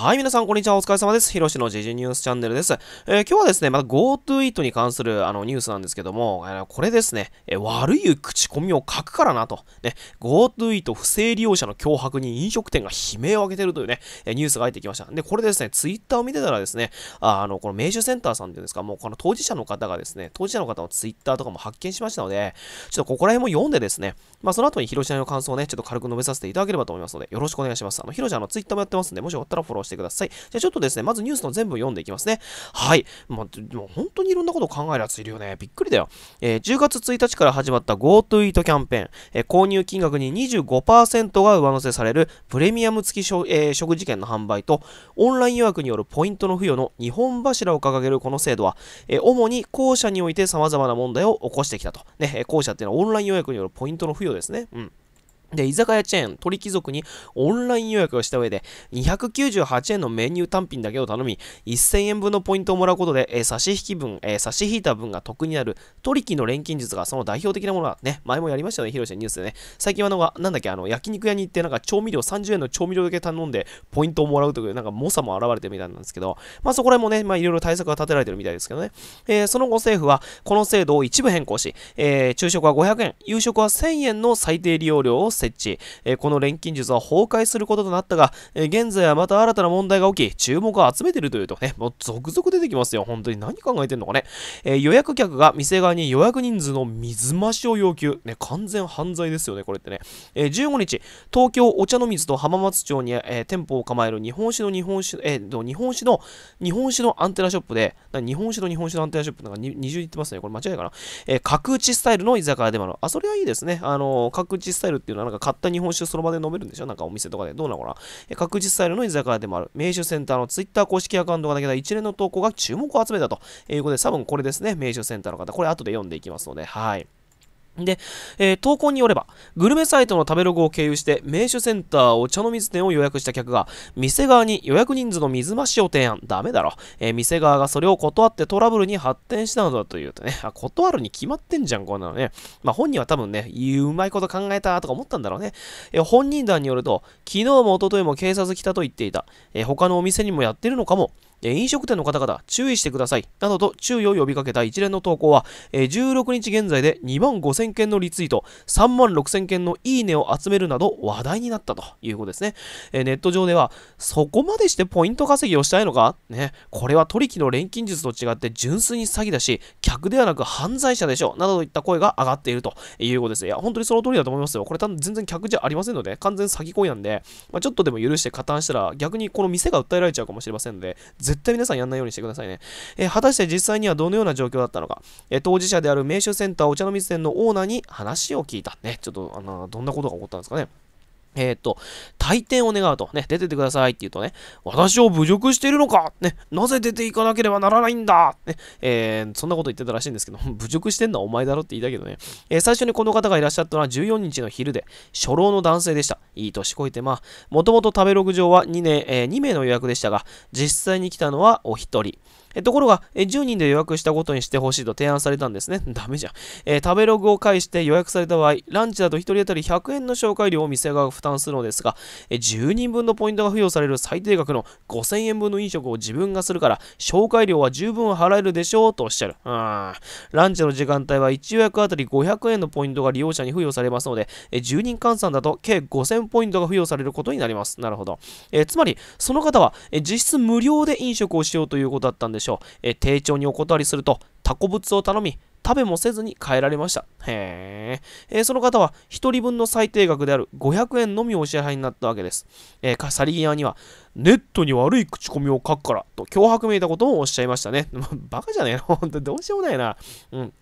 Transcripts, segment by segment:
はい、皆さん、こんにちは。お疲れ様です。ひろしの時事ニュースチャンネルです。えー、今日はですね、また GoToEat に関するあのニュースなんですけども、えー、これですね、えー、悪い口コミを書くからなと、ね、GoToEat 不正利用者の脅迫に飲食店が悲鳴を上げてるというね、えニュースが入ってきました。で、これですね、Twitter を見てたらですね、あの、この名手センターさんっていうんですか、もうこの当事者の方がですね、当事者の方の Twitter とかも発見しましたので、ちょっとここら辺も読んでですね、まあ、その後にひろしの感想をね、ちょっと軽く述べさせていただければと思いますので、よろしくお願いします。あの、ひろしの Twitter もやってますんで、もしよかったらフォローしてください。じゃあちょっとですね、まずニュースの全部読んでいきますね。はい。まあ、もう本当にいろんなことを考えるやついるよね。びっくりだよ。えー、10月1日から始まった GoTo イートキャンペーン、えー、購入金額に25%が上乗せされるプレミアム付きしょ、えー、食事券の販売と、オンライン予約によるポイントの付与の2本柱を掲げるこの制度は、えー、主に後者において様々な問題を起こしてきたと。ね、後者っていうのはオンライン予約によるポイントの付与ですね。うん。で、居酒屋チェーン、鳥貴族にオンライン予約をした上で、298円のメニュー単品だけを頼み、1000円分のポイントをもらうことで、えー、差し引き分、えー、差し引いた分が得になる、トリキの錬金術がその代表的なものはね、前もやりましたよね、ヒロシのニュースでね。最近はなんか、なんだっけ、あの、焼肉屋に行って、なんか調味料、30円の調味料だけ頼んで、ポイントをもらうという、なんか、猛者も現れてるみたいなんですけど、まあそこら辺もね、まあいろいろ対策が立てられてるみたいですけどね。えー、その後政府は、この制度を一部変更し、えー、昼食は500円、夕食は1000円の最低利用料を設置、えー、この錬金術は崩壊することとなったが、えー、現在はまた新たな問題が起き注目を集めてるというとねもう続々出てきますよ本当に何考えてんのかね、えー、予約客が店側に予約人数の水増しを要求ね完全犯罪ですよねこれってね、えー、15日東京お茶の水と浜松町に、えー、店舗を構える日本酒の日本酒、えー、日本酒の日本酒のアンテナショップで日本酒の日本酒のアンテナショップなんか二重言ってますねこれ間違いかな、えー、角打ちスタイルの居酒屋でもあるあそれはいいですねあの角打ちスタイルっていうのはなんか買った日本酒その場で飲めるんでしょなんかお店とかで。どうなのかな確実スタイルの居酒屋でもある。名酒センターの Twitter 公式アカウントがだけた一連の投稿が注目を集めたということで、多分これですね。名酒センターの方。これ後で読んでいきますので、はい。で、えー、投稿によれば、グルメサイトの食べログを経由して、名酒センターお茶の水店を予約した客が、店側に予約人数の水増しを提案。ダメだろ。えー、店側がそれを断ってトラブルに発展したのだというとね、あ、断るに決まってんじゃん、こんなのね。まあ、本人は多分ね、うまいこと考えたとか思ったんだろうね。えー、本人団によると、昨日も一昨日も警察来たと言っていた。え他のお店にもやってるのかも。飲食店の方々注意してくださいなどと注意を呼びかけた一連の投稿は、16日現在で2万5000件のリツイート3万6000件のいいねを集めるなど話題になったということですね、ネット上ではそこまでしてポイント稼ぎをしたいのかねこれは取引の錬金術と違って純粋に詐欺だし客ではなく犯罪者でしょなどといった声が上がっているということですいや本当にその通りだと思いますよこれ多分全然客じゃありませんので完全詐欺行為なんで、まあ、ちょっとでも許して加担したら逆にこの店が訴えられちゃうかもしれませんので絶対皆さんやんないようにしてくださいね。えー、果たして実際にはどのような状況だったのか、えー、当事者である名所センターお茶の水店のオーナーに話を聞いた。ね、ちょっと、あのー、どんなことが起こったんですかね。えっ、ー、と、退店を願うと、ね、出ててくださいって言うとね、私を侮辱しているのかね、なぜ出ていかなければならないんだね、えー、そんなこと言ってたらしいんですけど、侮辱してんのはお前だろって言いたけどね、えー、最初にこの方がいらっしゃったのは14日の昼で、初老の男性でした。いい年こいて、まあ、もともと食べログ上は2名、えー、2名の予約でしたが、実際に来たのはお一人。えところが、え10人で予約したことにしてほしいと提案されたんですね。ダメじゃん。え食べログを介して予約された場合、ランチだと1人当たり100円の紹介料を店側が負担するのですが、え10人分のポイントが付与される最低額の5000円分の飲食を自分がするから、紹介料は十分払えるでしょうとおっしゃる。うん。ランチの時間帯は1予約あたり500円のポイントが利用者に付与されますので、え10人換算だと計5000ポイントが付与されることになります。なるほど。えつまり、その方は、え実質無料で飲食をしようということだったんでしょうしょう。え丁重にお断りすると、タコ物を頼み、食べもせずに変えられました。へえー、その方は1人分の最低額である500円のみお支払いになったわけです。えー、さり際には、ネットに悪い口コミを書くからと脅迫めいたこともおっしゃいましたね。バカじゃねえの本当どうしようもないな。うん。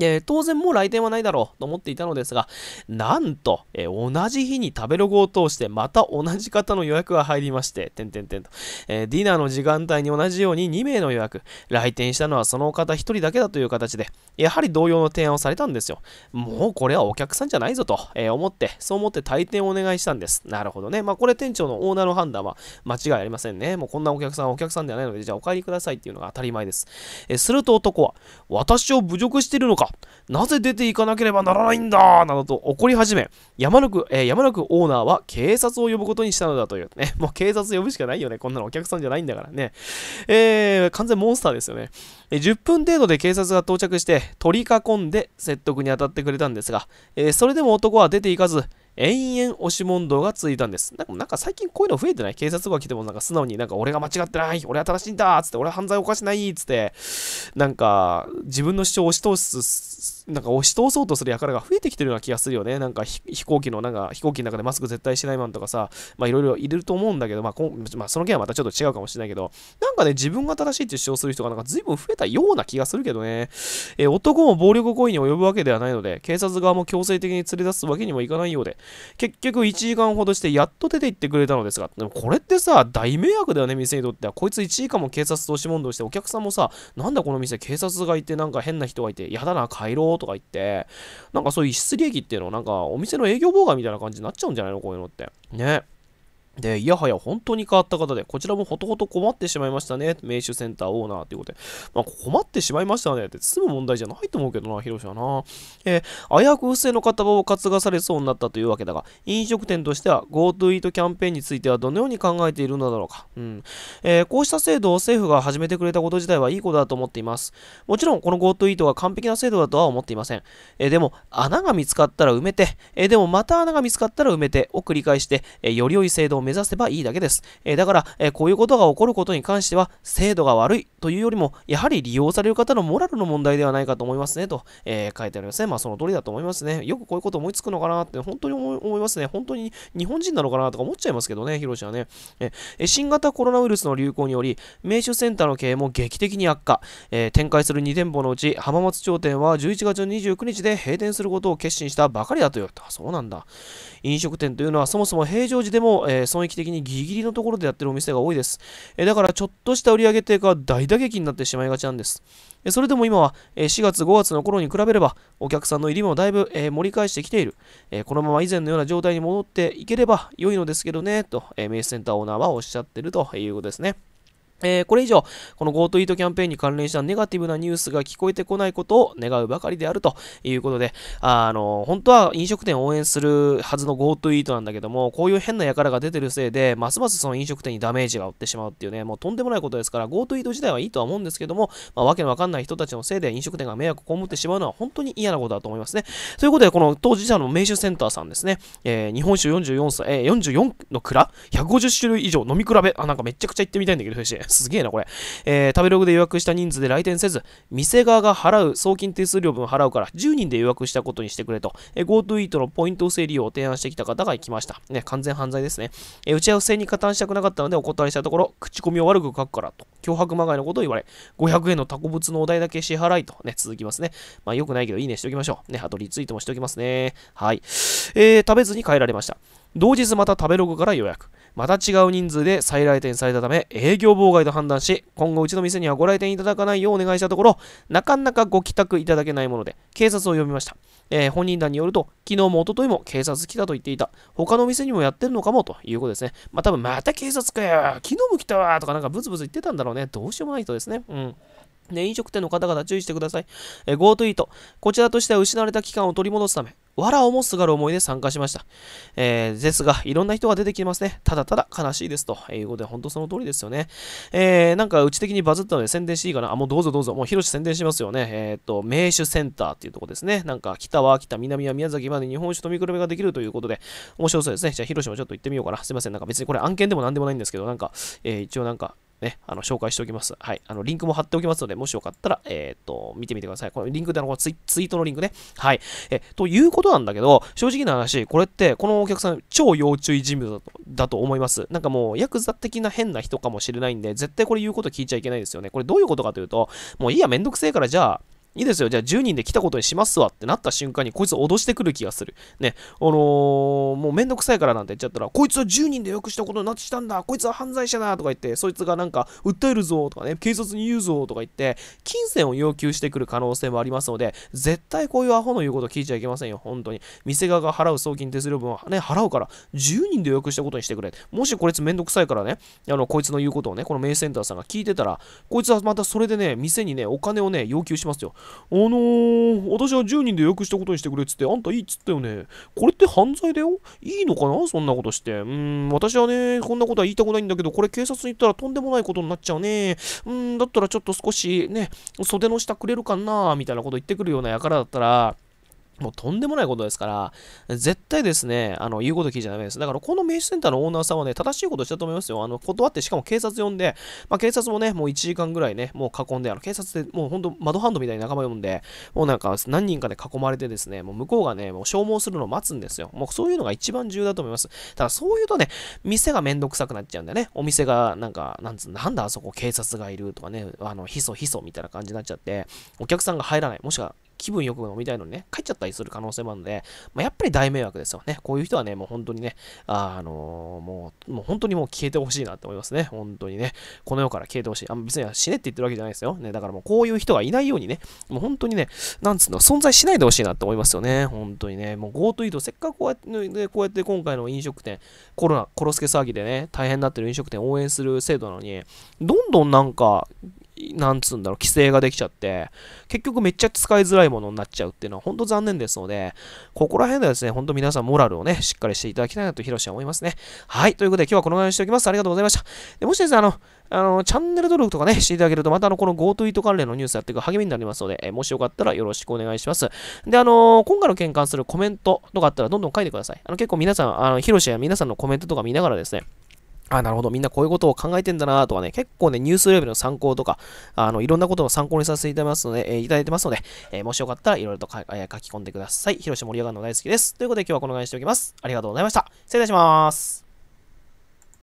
えー、当然もう来店はないだろうと思っていたのですが、なんと、えー、同じ日に食べログを通して、また同じ方の予約が入りまして、てんてんてんと、えー、ディナーの時間帯に同じように2名の予約、来店したのはその方1人だけだという形で、やはり同様の提案をされたんですよ。もうこれはお客さんじゃないぞと、え思って、そう思って退店をお願いしたんです。なるほどね。まあこれ店長のオーナーの判断は間違いありませんね。もうこんなお客さんはお客さんではないので、じゃあお帰りくださいっていうのが当たり前です。えすると男は、私を侮辱しているのかなぜ出ていかなければならないんだなどと怒り始め、山の奥えー、山のくオーナーは警察を呼ぶことにしたのだという。ね、もう警察呼ぶしかないよね。こんなのお客さんじゃないんだからね。えー、完全モンスターですよね。10分程度で警察が到着して、取り囲んで説得に当たってくれたんですが、えー、それでも男は出ていかず、延々押し問答が続いたんです。なんか最近こういうの増えてない警察が来てもなんか素直になんか俺が間違ってない俺は正しいんだつって俺は犯罪お犯しないつってなんか自分の主張を押し通すなんか押し通そうとする輩が増えてきてるような気がするよね。なんか飛行機のなんか飛行機の中でマスク絶対しないマンとかさまあいろいろ入れると思うんだけどまあこ、まあ、その件はまたちょっと違うかもしれないけどなんかね自分が正しいって主張する人がなんか随分増えたような気がするけどね。えー、男も暴力行為に及ぶわけではないので警察側も強制的に連れ出すわけにもいかないようで結局1時間ほどしてやっと出て行ってくれたのですが、でもこれってさ、大迷惑だよね、店にとっては。こいつ1時間も警察と押し問答して、お客さんもさ、なんだこの店、警察がいて、なんか変な人がいて、やだな、帰ろうとか言って、なんかそういう失利益っていうの、なんかお店の営業妨害みたいな感じになっちゃうんじゃないのこういうのって。ね。で、いやはや本当に変わった方で、こちらもほとほと困ってしまいましたね。名手センターオーナーということで。まあ、困ってしまいましたねって、済む問題じゃないと思うけどな、広ロはな。えー、危うく不正の片棒を担がされそうになったというわけだが、飲食店としては GoTo イートキャンペーンについてはどのように考えているのだろうか。うん。えー、こうした制度を政府が始めてくれたこと自体はいいことだと思っています。もちろん、この GoTo イートは完璧な制度だとは思っていません。えー、でも、穴が見つかったら埋めて、えでもまた穴が見つかったら埋めてを繰り返して、えより良い制度を目指せばいいだけです。えだから、えこういうことが起こることに関しては、精度が悪いというよりも、やはり利用される方のモラルの問題ではないかと思いますね、と、え書いてありますね。まあ、その通りだと思いますね。よくこういうこと思いつくのかなって、本当に思いますね。本当に日本人なのかなとか思っちゃいますけどね、ヒロシはね。え新型コロナウイルスの流行により、名手センターの経営も劇的に悪化。え展開する2店舗のうち、浜松町店は11月29日で閉店することを決心したばかりだという。そうなんだ。飲食店というのはそもそも平常時でも、えー損益的にギリギリのところでやってるお店が多いです。えだからちょっとした売上低下は大打撃になってしまいがちなんです。それでも今は4月5月の頃に比べればお客さんの入りもだいぶ盛り返してきている。このまま以前のような状態に戻っていければ良いのですけどね、と名刺センターオーナーはおっしゃってるということですね。えー、これ以上、この GoTo イートキャンペーンに関連したネガティブなニュースが聞こえてこないことを願うばかりであるということで、あの、本当は飲食店を応援するはずの GoTo イートなんだけども、こういう変な輩が出てるせいで、ますますその飲食店にダメージが負ってしまうっていうね、もうとんでもないことですから、GoTo イート自体はいいとは思うんですけども、まあ、わけのわかんない人たちのせいで飲食店が迷惑を被ってしまうのは本当に嫌なことだと思いますね。ということで、この当事者の名酒センターさんですね、えー、日本酒44歳、えー、44の蔵 ?150 種類以上飲み比べ。あ、なんかめちゃくちゃ行ってみたいんだけど、嬉しい。すげえな、これ。えー、食べログで予約した人数で来店せず、店側が払う、送金手数料分払うから、10人で予約したことにしてくれと、えー、GoTo イートのポイント整理を提案してきた方が行きました。ね、完全犯罪ですね。えー、打ち合わせに加担したくなかったのでお断りしたところ、口コミを悪く書くからと、脅迫まがいのことを言われ、500円のタコ物のお代だけ支払いと、ね、続きますね。まあ、よくないけど、いいねしておきましょう。ね、あとリツイートもしておきますね。はい。えー、食べずに帰られました。同日また食べログから予約。また違う人数で再来店されたため、営業妨害と判断し、今後うちの店にはご来店いただかないようお願いしたところ、なかなかご帰宅いただけないもので、警察を呼びました。えー、本人団によると、昨日も一昨日も警察来たと言っていた。他の店にもやってるのかもということですね。まあ、多分また警察かよ。昨日も来たわとかなんかブツブツ言ってたんだろうね。どうしようもない人ですね。うん。ね、飲食店の方々注意してください。えー、GoTo イート。こちらとしては失われた期間を取り戻すため、藁をもすがる思いで参加しました。えー、ですが、いろんな人が出てきますね。ただただ悲しいですということで、本当その通りですよね。えー、なんかうち的にバズったので宣伝していいかな。あ、もうどうぞどうぞ。もう広し宣伝しますよね。えー、っと、名手センターっていうとこですね。なんか北は秋田、南は宮崎まで日本酒と見比べができるということで、面白そうですね。じゃあ広もちょっと行ってみようかな。すいません。なんか別にこれ案件でも何でもないんですけど、なんか、えー、一応なんか、ね、あの、紹介しておきます。はい。あの、リンクも貼っておきますので、もしよかったら、えっ、と、見てみてください。このリンクであこのツイツイートのリンクね。はい。え、ということなんだけど、正直な話、これって、このお客さん、超要注意人物だとだと思います。なんかもう、ヤクザ的な変な人かもしれないんで、絶対これ言うこと聞いちゃいけないですよね。これどういうことかというと、もういいや、めんどくせえから、じゃあ、いいですよ、じゃあ10人で来たことにしますわってなった瞬間に、こいつ脅してくる気がする。ね、あのー、もうめんどくさいからなんて言っちゃったら、こいつは10人でよくしたことになってしたんだ、こいつは犯罪者だとか言って、そいつがなんか、訴えるぞとかね、警察に言うぞとか言って、金銭を要求してくる可能性もありますので、絶対こういうアホの言うこと聞いちゃいけませんよ、本当に。店側が払う送金手数料分はね、払うから、10人で予約したことにしてくれ。もしこいつめんどくさいからね、あの、こいつの言うことをね、このメイセンターさんが聞いてたら、こいつはまたそれでね、店にね、お金をね、要求しますよ。あのー、私は10人で予約したことにしてくれっつって、あんたいいっつったよね。これって犯罪だよいいのかなそんなことして。うん、私はね、こんなことは言いたくないんだけど、これ警察に行ったらとんでもないことになっちゃうね。うん、だったらちょっと少しね、袖の下くれるかなみたいなこと言ってくるような輩だったら、もうとんでもないことですから、絶対ですね、あの、言うこと聞いちゃダメです。だからこの名刺センターのオーナーさんはね、正しいことしたと思いますよ。あの、断って、しかも警察呼んで、まあ、警察もね、もう1時間ぐらいね、もう囲んで、あの、警察でもうほんと窓ハンドみたいに仲間呼んで、もうなんか何人かで囲まれてですね、もう向こうがね、もう消耗するのを待つんですよ。もうそういうのが一番重要だと思います。ただそういうとね、店がめんどくさくなっちゃうんだよね。お店がなんか、なんつなんだあそこ警察がいるとかね、あの、ひそひそみたいな感じになっちゃって、お客さんが入らない。もしくは気分よく飲みたいのにね、帰っちゃったりする可能性もあるので、まあ、やっぱり大迷惑ですよね。こういう人はね、もう本当にね、あ、あのー、もう、もう本当にもう消えてほしいなって思いますね。本当にね、この世から消えてほしい。あ別に死ねって言ってるわけじゃないですよ。ね、だからもうこういう人がいないようにね、もう本当にね、なんつうの、存在しないでほしいなって思いますよね。本当にね、もう GoTo イート、せっかくこうやって、ね、こうやって今回の飲食店、コロナ、コロスケ騒ぎでね、大変になってる飲食店を応援する制度なのに、どんどんなんか、なんつうんだろう、規制ができちゃって、結局めっちゃ使いづらいものになっちゃうっていうのは本当残念ですので、ここら辺ではですね、本当皆さんモラルをね、しっかりしていただきたいなと、ヒロシは思いますね。はい、ということで今日はこのぐらいにしておきます。ありがとうございました。でもしですね、あの、あの、チャンネル登録とかね、していただけると、またあの、この GoToEat 関連のニュースやっていく励みになりますので、えもしよかったらよろしくお願いします。で、あのー、今回の件関するコメントとかあったら、どんどん書いてください。あの、結構皆さん、あの、ヒロシや皆さんのコメントとか見ながらですね、あ、なるほど。みんなこういうことを考えてんだなとかね、結構ね、ニュースレベルの参考とか、あの、いろんなことを参考にさせていただいますので、えー、いただいてますので、えー、もしよかったらいろいろと、え書き込んでください。広島盛り上がるの大好きです。ということで今日はこのぐらいにしておきます。ありがとうございました。失礼いたします。